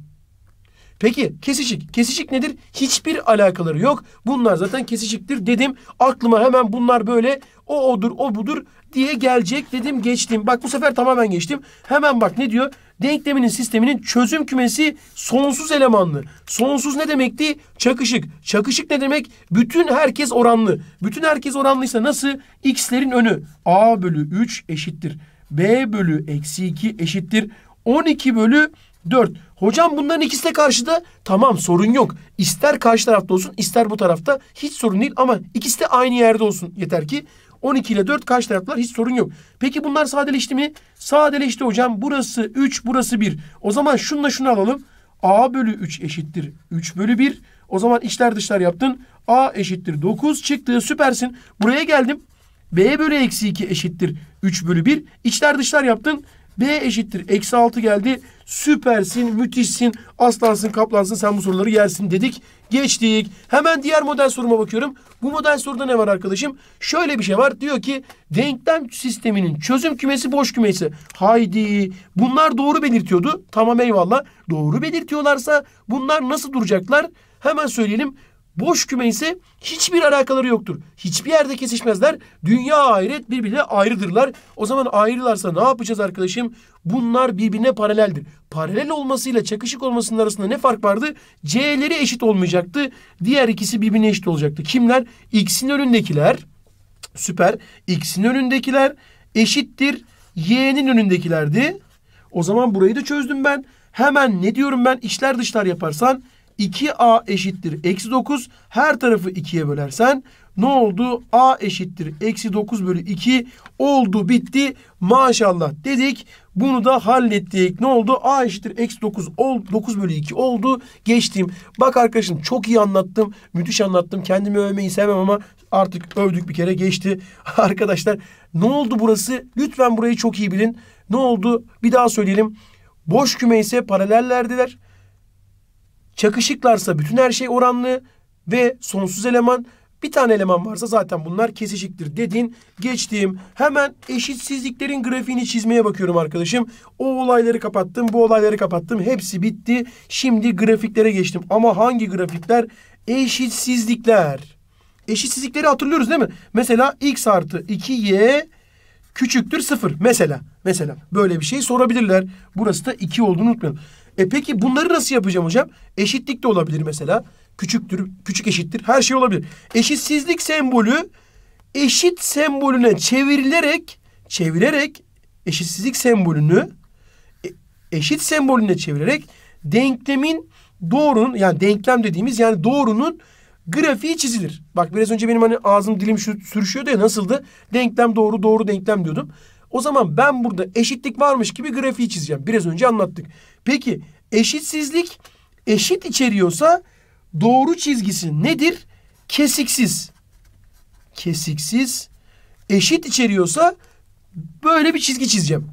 Peki kesişik. Kesişik nedir? Hiçbir alakaları yok. Bunlar zaten kesişiktir dedim. Aklıma hemen bunlar böyle o odur o budur diye gelecek dedim geçtim. Bak bu sefer tamamen geçtim. Hemen bak ne diyor? Denkleminin sisteminin çözüm kümesi sonsuz elemanlı. Sonsuz ne demekti? Çakışık. Çakışık ne demek? Bütün herkes oranlı. Bütün herkes oranlıysa nasıl? X'lerin önü. A bölü 3 eşittir. B bölü eksi 2 eşittir. 12 bölü 4. Hocam bunların ikisi de karşıda. Tamam sorun yok. İster karşı tarafta olsun ister bu tarafta hiç sorun değil ama ikisi de aynı yerde olsun. Yeter ki 12 ile 4 karşı taraflar hiç sorun yok. Peki bunlar sadeleşti mi? Sadeleşti hocam. Burası 3 burası 1. O zaman şununla şunu alalım. A bölü 3 eşittir 3 bölü 1. O zaman içler dışlar yaptın. A eşittir 9 çıktı süpersin. Buraya geldim. B bölü eksi 2 eşittir 3 bölü 1. İçler dışlar yaptın. B eşittir. Eksi 6 geldi. Süpersin, müthişsin, aslansın, kaplansın sen bu soruları yersin dedik. Geçtik. Hemen diğer model soruma bakıyorum. Bu model soruda ne var arkadaşım? Şöyle bir şey var. Diyor ki denklem sisteminin çözüm kümesi boş kümesi. Haydi. Bunlar doğru belirtiyordu. Tamam eyvallah. Doğru belirtiyorlarsa bunlar nasıl duracaklar? Hemen söyleyelim. Boş küme ise hiçbir alakaları yoktur. Hiçbir yerde kesişmezler. Dünya ahiret birbirine ayrıdırlar. O zaman ayrılarsa ne yapacağız arkadaşım? Bunlar birbirine paraleldir. Paralel olmasıyla çakışık olmasının arasında ne fark vardı? C'leri eşit olmayacaktı. Diğer ikisi birbirine eşit olacaktı. Kimler? X'in önündekiler. Süper. X'in önündekiler eşittir. Y'nin önündekilerdi. O zaman burayı da çözdüm ben. Hemen ne diyorum ben? İşler dışlar yaparsan 2a eşittir eksi 9. Her tarafı 2'ye bölersen ne oldu? a eşittir eksi 9 bölü 2 oldu bitti maşallah dedik. Bunu da hallettik. Ne oldu? a eşittir eksi 9, 9 bölü 2 oldu. Geçtim. Bak arkadaşım çok iyi anlattım. Müthiş anlattım. Kendimi övmeyi sevmem ama artık övdük bir kere geçti. Arkadaşlar ne oldu burası? Lütfen burayı çok iyi bilin. Ne oldu? Bir daha söyleyelim. Boş küme ise paralellerdiler. Çakışıklarsa bütün her şey oranlı ve sonsuz eleman bir tane eleman varsa zaten bunlar kesişiktir dedin. Geçtiğim hemen eşitsizliklerin grafiğini çizmeye bakıyorum arkadaşım. O olayları kapattım, bu olayları kapattım. Hepsi bitti. Şimdi grafiklere geçtim. Ama hangi grafikler? Eşitsizlikler. Eşitsizlikleri hatırlıyoruz değil mi? Mesela x artı 2y küçüktür 0. Mesela. Mesela böyle bir şey sorabilirler. Burası da 2 olduğunu unutmayalım. E peki bunları nasıl yapacağım hocam? Eşitlik de olabilir mesela. Küçüktür, küçük eşittir. Her şey olabilir. Eşitsizlik sembolü eşit sembolüne çevrilerek çevirerek eşitsizlik sembolünü e, eşit sembolüne çevirerek denklemin doğrunun yani denklem dediğimiz yani doğrunun grafiği çizilir. Bak biraz önce benim hani ağzım dilim sürüşüyordu ya nasıldı? Denklem doğru doğru denklem diyordum. O zaman ben burada eşitlik varmış gibi grafiği çizeceğim. Biraz önce anlattık. Peki eşitsizlik eşit içeriyorsa doğru çizgisi nedir? Kesiksiz. Kesiksiz eşit içeriyorsa böyle bir çizgi çizeceğim.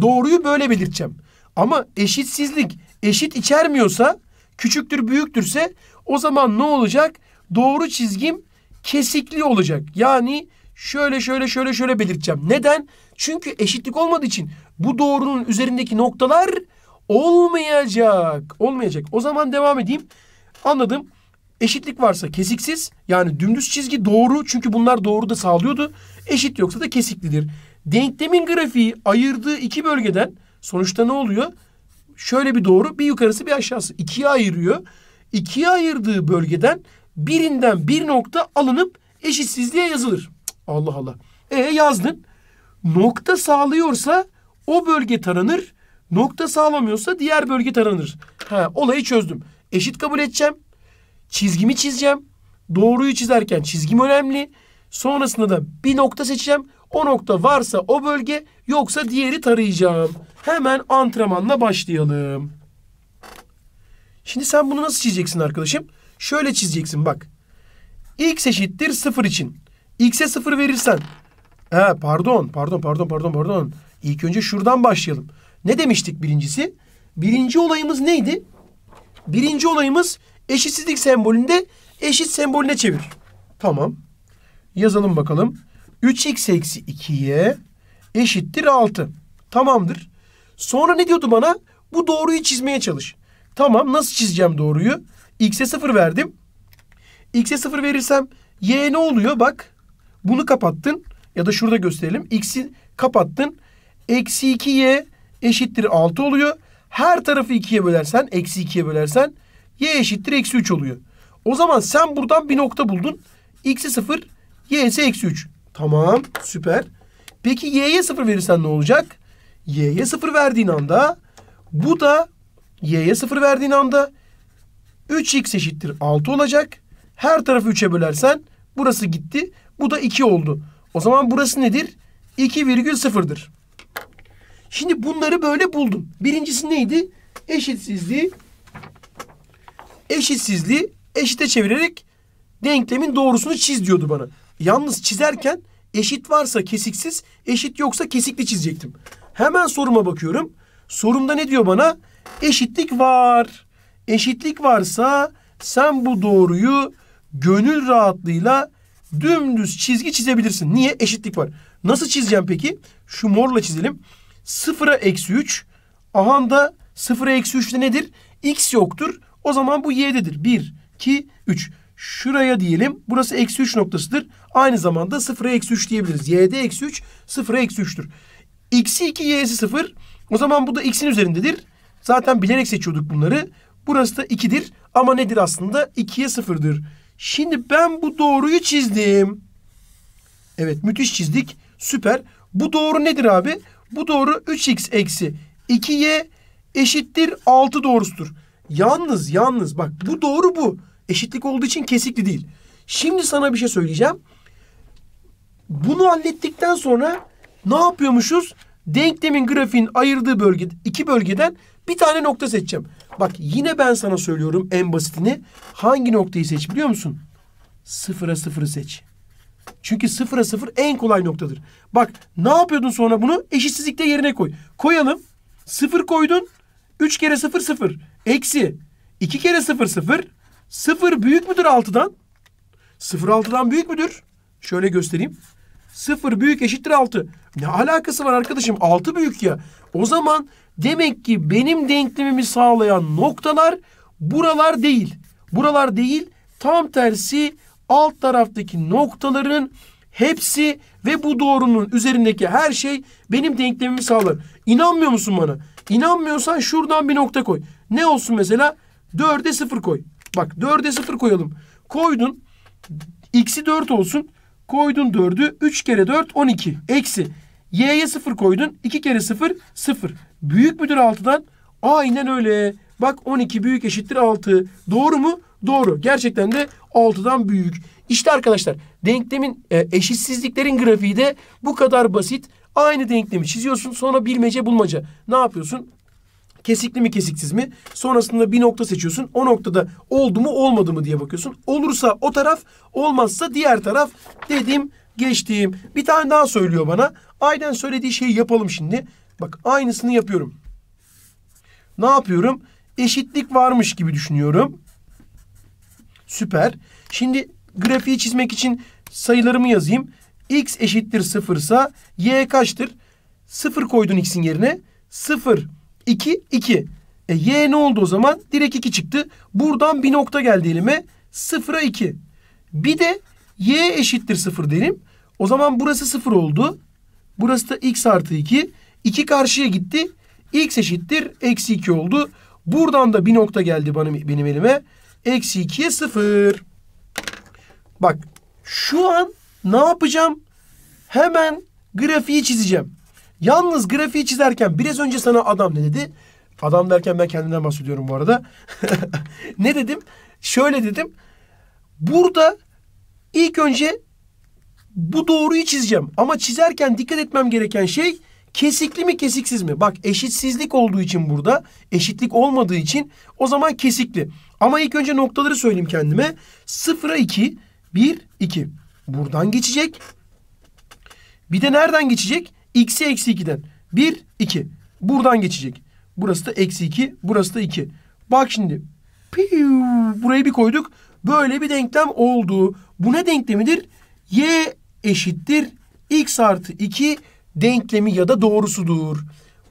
Doğruyu böyle belirteceğim. Ama eşitsizlik eşit içermiyorsa küçüktür büyüktürse o zaman ne olacak? Doğru çizgim kesikli olacak. Yani şöyle şöyle şöyle şöyle belirteceğim. Neden? Çünkü eşitlik olmadığı için bu doğrunun üzerindeki noktalar olmayacak. Olmayacak. O zaman devam edeyim. Anladım. Eşitlik varsa kesiksiz yani dümdüz çizgi doğru çünkü bunlar doğru da sağlıyordu. Eşit yoksa da kesiklidir. Denklemin grafiği ayırdığı iki bölgeden sonuçta ne oluyor? Şöyle bir doğru bir yukarısı bir aşağısı ikiye ayırıyor. İkiye ayırdığı bölgeden birinden bir nokta alınıp eşitsizliğe yazılır. Allah Allah. E yazdın. Nokta sağlıyorsa o bölge taranır. Nokta sağlamıyorsa diğer bölge taranır. Ha, olayı çözdüm. Eşit kabul edeceğim. Çizgimi çizeceğim. Doğruyu çizerken çizgim önemli. Sonrasında da bir nokta seçeceğim. O nokta varsa o bölge yoksa diğeri tarayacağım. Hemen antrenmanla başlayalım. Şimdi sen bunu nasıl çizeceksin arkadaşım? Şöyle çizeceksin bak. X eşittir 0 için. X'e 0 verirsen. He pardon pardon pardon pardon pardon. İlk önce şuradan başlayalım. Ne demiştik birincisi? Birinci olayımız neydi? Birinci olayımız eşitsizlik sembolünde eşit sembolüne çevir. Tamam. Yazalım bakalım. 3x eksi 2y eşittir 6. Tamamdır. Sonra ne diyordu bana? Bu doğruyu çizmeye çalış. Tamam nasıl çizeceğim doğruyu? X'e 0 verdim. X'e 0 verirsem y ne oluyor? Bak bunu kapattın ya da şurada gösterelim. X'i kapattın. Eksi 2y eşittir 6 oluyor. Her tarafı 2'ye bölersen, eksi 2'ye bölersen y eşittir eksi 3 oluyor. O zaman sen buradan bir nokta buldun. X'i 0, y'si eksi 3. Tamam süper. Peki y'ye 0 verirsen ne olacak? y'ye 0 verdiğin anda bu da y'ye 0 verdiğin anda 3x eşittir 6 olacak. Her tarafı 3'e bölersen burası gitti. Bu da 2 oldu. O zaman burası nedir? 2,0'dır. Şimdi bunları böyle buldum. Birincisi neydi? Eşitsizliği eşitsizliği eşite çevirerek denklemin doğrusunu çiz diyordu bana. Yalnız çizerken eşit varsa kesiksiz, eşit yoksa kesikli çizecektim. Hemen soruma bakıyorum. Sorumda ne diyor bana? Eşitlik var. Eşitlik varsa sen bu doğruyu gönül rahatlığıyla Dümdüz çizgi çizebilirsin. Niye? Eşitlik var. Nasıl çizeceğim peki? Şu morla çizelim. Sıfıra eksi 3. Aha da sıfıra eksi 3'te nedir? X yoktur. O zaman bu y'dedir. 1, 2, 3. Şuraya diyelim. Burası eksi 3 noktasıdır. Aynı zamanda sıfıra eksi 3 diyebiliriz. Y'de eksi 3, sıfıra eksi 3'tür. X'i iki, y'si sıfır. O zaman bu da x'in üzerindedir. Zaten bilerek seçiyorduk bunları. Burası da 2'dir ama nedir aslında? 2'ye 0'dır. Şimdi ben bu doğruyu çizdim. Evet müthiş çizdik. Süper. Bu doğru nedir abi? Bu doğru 3x eksi 2y eşittir 6 doğrusudur. Yalnız yalnız bak bu doğru bu. Eşitlik olduğu için kesikli değil. Şimdi sana bir şey söyleyeceğim. Bunu hallettikten sonra ne yapıyormuşuz? Denklemin grafiğin ayırdığı bölgede iki bölgeden bir tane nokta seçeceğim. Bak yine ben sana söylüyorum en basitini. Hangi noktayı seç biliyor musun? Sıfıra sıfırı seç. Çünkü sıfıra sıfır en kolay noktadır. Bak ne yapıyordun sonra bunu? Eşitsizlikte yerine koy. Koyalım. Sıfır koydun. Üç kere sıfır sıfır. Eksi. İki kere sıfır sıfır. Sıfır büyük müdür altıdan? Sıfır altıdan büyük müdür? Şöyle göstereyim. Sıfır büyük eşittir altı. Ne alakası var arkadaşım? Altı büyük ya. O zaman Demek ki benim denklemimi sağlayan noktalar buralar değil. Buralar değil tam tersi alt taraftaki noktaların hepsi ve bu doğrunun üzerindeki her şey benim denklemimi sağlar. İnanmıyor musun bana? İnanmıyorsan şuradan bir nokta koy. Ne olsun mesela? 4'e 0 koy. Bak 4'e 0 koyalım. Koydun. X'i 4 olsun. Koydun 4'ü. 3 kere 4 12. Eksi. Y'ye 0 koydun. 2 kere 0 0. Büyük müdür 6'dan? Aynen öyle. Bak 12 büyük eşittir 6. Doğru mu? Doğru. Gerçekten de 6'dan büyük. İşte arkadaşlar denklemin e, eşitsizliklerin grafiği de bu kadar basit. Aynı denklemi çiziyorsun sonra bilmece bulmaca. Ne yapıyorsun? Kesikli mi kesiksiz mi? Sonrasında bir nokta seçiyorsun. O noktada oldu mu olmadı mı diye bakıyorsun. Olursa o taraf olmazsa diğer taraf dediğim geçtiğim. Bir tane daha söylüyor bana. Aynen söylediği şeyi yapalım şimdi. Bak aynısını yapıyorum. Ne yapıyorum? Eşitlik varmış gibi düşünüyorum. Süper. Şimdi grafiği çizmek için sayılarımı yazayım. X eşittir sıfırsa Y kaçtır? Sıfır koydun X'in yerine. Sıfır, iki, iki. E, y ne oldu o zaman? Direkt iki çıktı. Buradan bir nokta geldi elime. 0'a iki. Bir de y eşittir sıfır derim. O zaman burası sıfır oldu. Burası da x artı iki. 2 karşıya gitti. X eşittir. Eksi 2 oldu. Buradan da bir nokta geldi bana, benim elime. Eksi 2'ye 0. Bak şu an ne yapacağım? Hemen grafiği çizeceğim. Yalnız grafiği çizerken biraz önce sana adam ne dedi? Adam derken ben kendimden bahsediyorum bu arada. ne dedim? Şöyle dedim. Burada ilk önce bu doğruyu çizeceğim. Ama çizerken dikkat etmem gereken şey Kesikli mi kesiksiz mi? Bak eşitsizlik olduğu için burada eşitlik olmadığı için o zaman kesikli. Ama ilk önce noktaları söyleyeyim kendime. 0'a 2, 1, 2. Buradan geçecek. Bir de nereden geçecek? X'e eksi 2'den. 1, 2. Buradan geçecek. Burası da eksi 2, burası da 2. Bak şimdi. Piu, burayı bir koyduk. Böyle bir denklem oldu. Bu ne denklemidir? Y eşittir. X artı 2 denklemi ya da doğrusudur.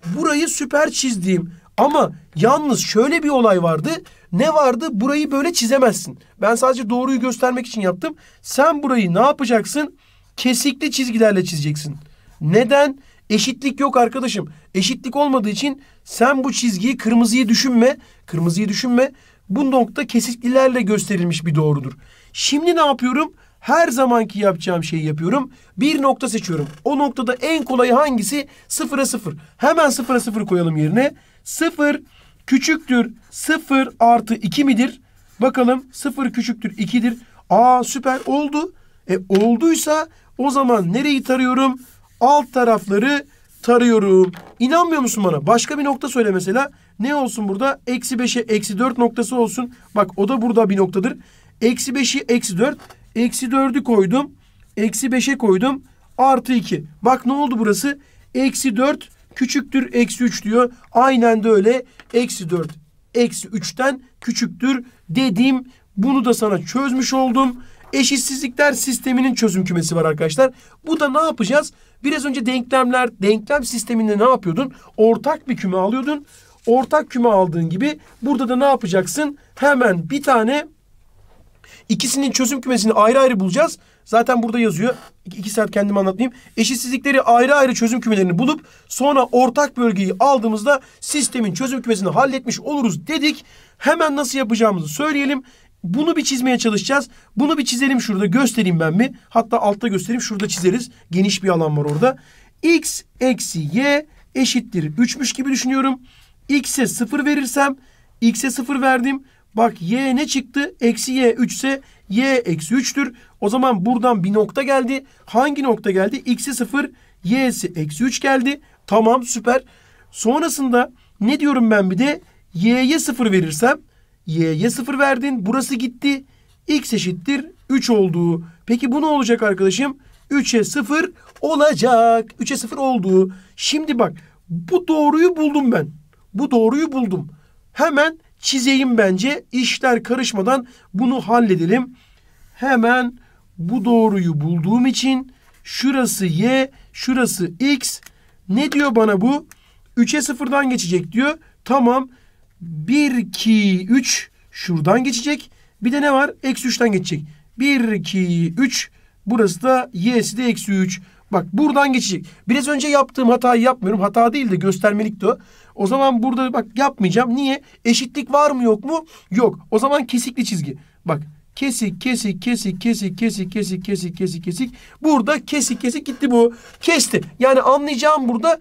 Burayı süper çizdim ama yalnız şöyle bir olay vardı. Ne vardı? Burayı böyle çizemezsin. Ben sadece doğruyu göstermek için yaptım. Sen burayı ne yapacaksın? Kesikli çizgilerle çizeceksin. Neden? Eşitlik yok arkadaşım. Eşitlik olmadığı için sen bu çizgiyi kırmızıyı düşünme. Kırmızıyı düşünme. Bu nokta kesiklilerle gösterilmiş bir doğrudur. Şimdi ne yapıyorum? her zamanki yapacağım şeyi yapıyorum. Bir nokta seçiyorum. O noktada en kolayı hangisi? Sıfıra sıfır. Hemen sıfıra sıfır koyalım yerine. Sıfır küçüktür. Sıfır artı iki midir? Bakalım sıfır küçüktür ikidir. Aa süper oldu. E olduysa o zaman nereyi tarıyorum? Alt tarafları tarıyorum. İnanmıyor musun bana? Başka bir nokta söyle mesela. Ne olsun burada? Eksi beşe eksi dört noktası olsun. Bak o da burada bir noktadır. Eksi beşi eksi dört. Eksi 4'ü koydum. Eksi 5'e koydum. Artı 2. Bak ne oldu burası? Eksi 4 küçüktür eksi 3 diyor. Aynen de öyle. Eksi 4 eksi 3'ten küçüktür dediğim bunu da sana çözmüş oldum. Eşitsizlikler sisteminin çözüm kümesi var arkadaşlar. Bu da ne yapacağız? Biraz önce denklemler, denklem sisteminde ne yapıyordun? Ortak bir küme alıyordun. Ortak küme aldığın gibi burada da ne yapacaksın? Hemen bir tane İkisinin çözüm kümesini ayrı ayrı bulacağız. Zaten burada yazıyor. İki, saat kendimi anlatmayayım. Eşitsizlikleri ayrı ayrı çözüm kümelerini bulup sonra ortak bölgeyi aldığımızda sistemin çözüm kümesini halletmiş oluruz dedik. Hemen nasıl yapacağımızı söyleyelim. Bunu bir çizmeye çalışacağız. Bunu bir çizelim şurada göstereyim ben mi? Hatta altta göstereyim şurada çizeriz. Geniş bir alan var orada. X eksi Y eşittir 3'müş gibi düşünüyorum. X'e 0 verirsem X'e 0 verdim. Bak y ne çıktı? Eksi y 3 ise y eksi 3'tür. O zaman buradan bir nokta geldi. Hangi nokta geldi? X'i 0, y'si eksi 3 geldi. Tamam süper. Sonrasında ne diyorum ben bir de? y'ye 0 verirsem y'ye 0 verdin. Burası gitti. x eşittir 3 olduğu. Peki bu ne olacak arkadaşım? 3'e 0 olacak. 3'e 0 olduğu. Şimdi bak bu doğruyu buldum ben. Bu doğruyu buldum. Hemen çizeyim bence. İşler karışmadan bunu halledelim. Hemen bu doğruyu bulduğum için şurası y, şurası x. Ne diyor bana bu? 3'e 0'dan geçecek diyor. Tamam. 1, 2, 3 şuradan geçecek. Bir de ne var? Eksi 3'ten geçecek. 1, 2, 3. Burası da y'si de eksi 3. Bak buradan geçecek. Biraz önce yaptığım hatayı yapmıyorum. Hata değil de göstermelikti o. O zaman burada bak yapmayacağım. Niye? Eşitlik var mı yok mu? Yok. O zaman kesikli çizgi. Bak kesik kesik kesik kesik kesik kesik kesik kesik kesik. Burada kesik kesik gitti bu. Kesti. Yani anlayacağım burada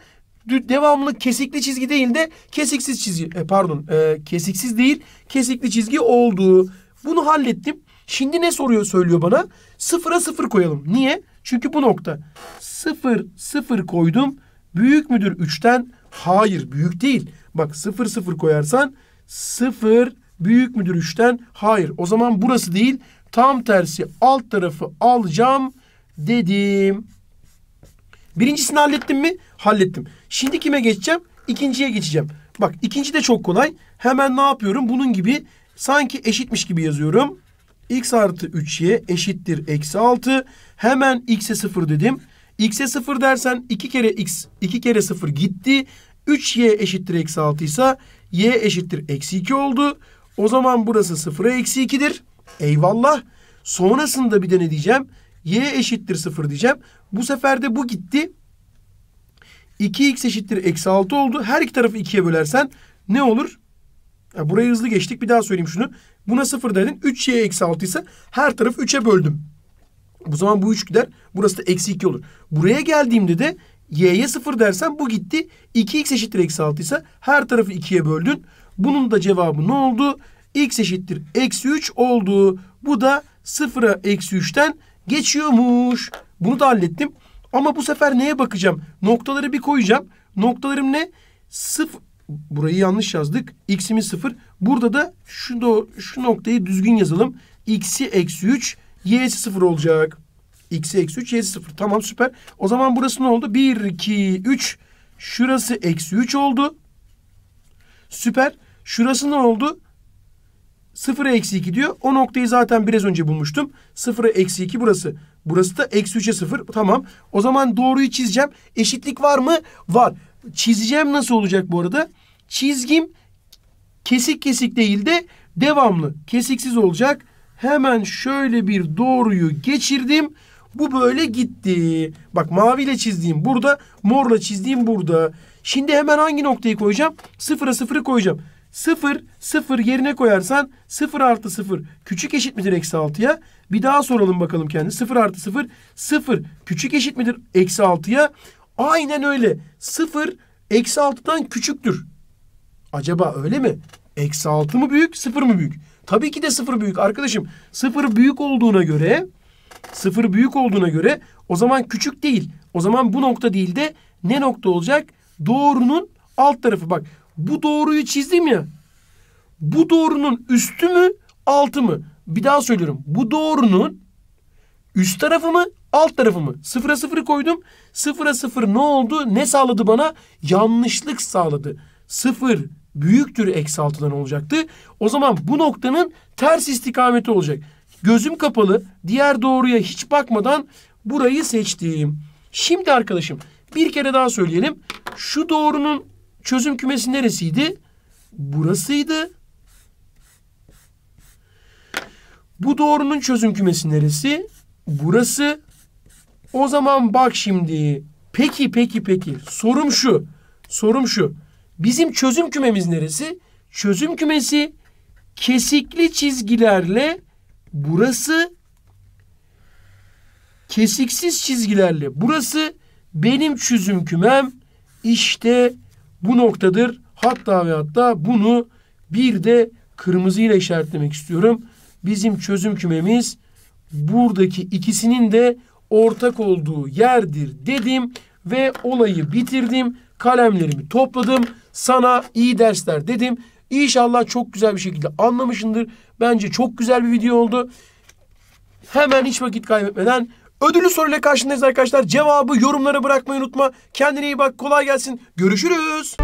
devamlı kesikli çizgi değil de kesiksiz çizgi e, pardon e, kesiksiz değil kesikli çizgi oldu. Bunu hallettim. Şimdi ne soruyor söylüyor bana? Sıfıra sıfır koyalım. Niye? Çünkü bu nokta. Sıfır sıfır koydum. Büyük müdür üçten Hayır büyük değil. Bak sıfır sıfır koyarsan sıfır büyük müdür üçten. Hayır o zaman burası değil. Tam tersi alt tarafı alacağım dedim. Birincisini hallettim mi? Hallettim. Şimdi kime geçeceğim? İkinciye geçeceğim. Bak ikinci de çok kolay. Hemen ne yapıyorum? Bunun gibi sanki eşitmiş gibi yazıyorum. x artı 3y eşittir eksi 6. Hemen x'e 0 dedim. X'e 0 dersen 2 kere X 2 kere 0 gitti. 3Y eşittir eksi 6 ise Y eşittir eksi 2 oldu. O zaman burası 0'a eksi 2'dir. Eyvallah. Sonrasında bir de ne diyeceğim? Y eşittir 0 diyeceğim. Bu sefer de bu gitti. 2x eşittir eksi 6 oldu. Her iki tarafı 2'ye bölersen ne olur? Ya burayı hızlı geçtik. Bir daha söyleyeyim şunu. Buna 0 dedin. 3y eksi 6 ise her tarafı 3'e böldüm. Bu zaman bu 3 gider. Burası da eksi 2 olur. Buraya geldiğimde de y'ye 0 dersen bu gitti. 2x eşittir eksi 6 ise her tarafı 2'ye böldün. Bunun da cevabı ne oldu? x eşittir eksi 3 oldu. Bu da 0'a eksi 3'ten geçiyormuş. Bunu da hallettim. Ama bu sefer neye bakacağım? Noktaları bir koyacağım. Noktalarım ne? 0 burayı yanlış yazdık. X'imiz 0. Burada da şu, şu noktayı düzgün yazalım. X'i eksi 3 Y y'si sıfır olacak. x eksi 3, y'si sıfır. Tamam süper. O zaman burası ne oldu? 1, 2, 3. Şurası eksi 3 oldu. Süper. Şurası ne oldu? 0'a eksi 2 diyor. O noktayı zaten biraz önce bulmuştum. 0'a eksi 2 burası. Burası da eksi 3'e 0. Tamam. O zaman doğruyu çizeceğim. Eşitlik var mı? Var. Çizeceğim nasıl olacak bu arada? Çizgim kesik kesik değil de devamlı. Kesiksiz olacak. Hemen şöyle bir doğruyu geçirdim. Bu böyle gitti. Bak maviyle çizdiğim burada, morla çizdiğim burada. Şimdi hemen hangi noktayı koyacağım? Sıfıra sıfırı koyacağım. Sıfır, sıfır yerine koyarsan sıfır artı sıfır küçük eşit midir eksi altıya? Bir daha soralım bakalım kendi. Sıfır artı sıfır, sıfır küçük eşit midir eksi altıya? Aynen öyle. Sıfır eksi altıdan küçüktür. Acaba öyle mi? Eksi altı mı büyük, sıfır mı büyük? Tabii ki de sıfır büyük arkadaşım. Sıfır büyük olduğuna göre sıfır büyük olduğuna göre o zaman küçük değil. O zaman bu nokta değil de ne nokta olacak? Doğrunun alt tarafı. Bak bu doğruyu çizdim ya. Bu doğrunun üstü mü altı mı? Bir daha söylüyorum. Bu doğrunun üst tarafı mı alt tarafı mı? Sıfıra sıfırı koydum. Sıfıra sıfır ne oldu? Ne sağladı bana? Yanlışlık sağladı. Sıfır büyüktür eksi altıdan olacaktı. O zaman bu noktanın ters istikameti olacak. Gözüm kapalı diğer doğruya hiç bakmadan burayı seçtim. Şimdi arkadaşım bir kere daha söyleyelim. Şu doğrunun çözüm kümesi neresiydi? Burasıydı. Bu doğrunun çözüm kümesi neresi? Burası. O zaman bak şimdi. Peki peki peki. Sorum şu. Sorum şu. Bizim çözüm kümemiz neresi? Çözüm kümesi kesikli çizgilerle burası kesiksiz çizgilerle burası benim çözüm kümem işte bu noktadır. Hatta ve hatta bunu bir de kırmızı ile işaretlemek istiyorum. Bizim çözüm kümemiz buradaki ikisinin de ortak olduğu yerdir dedim ve olayı bitirdim kalemlerimi topladım. Sana iyi dersler dedim. İnşallah çok güzel bir şekilde anlamışındır. Bence çok güzel bir video oldu. Hemen hiç vakit kaybetmeden ödüllü soruyla karşındayız arkadaşlar. Cevabı yorumlara bırakmayı unutma. Kendine iyi bak. Kolay gelsin. Görüşürüz.